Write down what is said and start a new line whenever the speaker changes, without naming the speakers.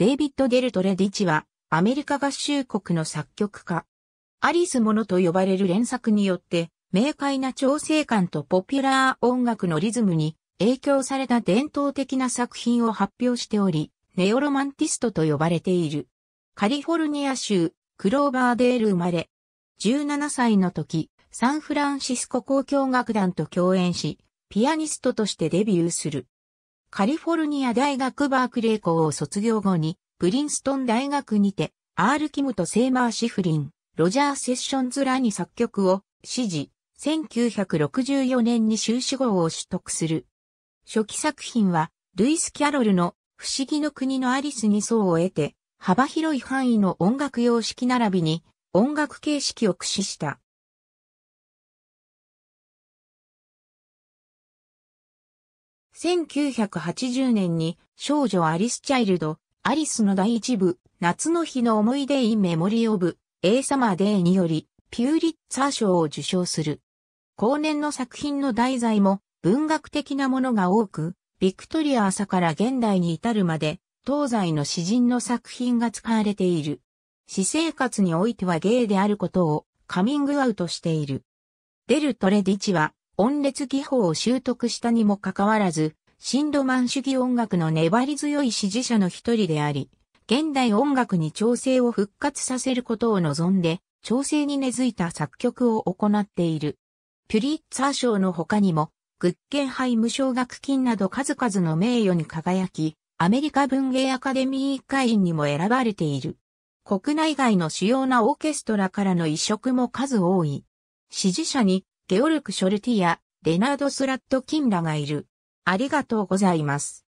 デイビッド・デルトレディチは、アメリカ合衆国の作曲家。アリスモノと呼ばれる連作によって、明快な調整感とポピュラー音楽のリズムに影響された伝統的な作品を発表しており、ネオロマンティストと呼ばれている。カリフォルニア州、クローバーデール生まれ。17歳の時、サンフランシスコ交響楽団と共演し、ピアニストとしてデビューする。カリフォルニア大学バークレー校を卒業後に、プリンストン大学にて、アール・キムとセーマー・シフリン、ロジャー・セッションズらに作曲を指示、1964年に修士号を取得する。初期作品は、ルイス・キャロルの不思議の国のアリスに層を得て、幅広い範囲の音楽様式並びに音
楽形式を駆使した
1980年に少女アリス・チャイルド、アリスの第一部、夏の日の思い出インメモリオブ・エ o サ・マーデーにより、ピューリッツァー賞を受賞する。後年の作品の題材も文学的なものが多く、ビクトリア朝から現代に至るまで、東西の詩人の作品が使われている。私生活においてはゲイであることをカミングアウトしている。デルトレディチは音列技法を習得したにもかかわらず、シンドマン主義音楽の粘り強い支持者の一人であり、現代音楽に調整を復活させることを望んで、調整に根付いた作曲を行っている。ピュリッツァー賞の他にも、グッケンハイム奨学金など数々の名誉に輝き、アメリカ文芸アカデミー会員にも選ばれている。国内外の主要なオーケストラからの移植も数多い。支持者にゲオルク・ショルティア、レナード・スラット・キンラがいる。ありがとうございます。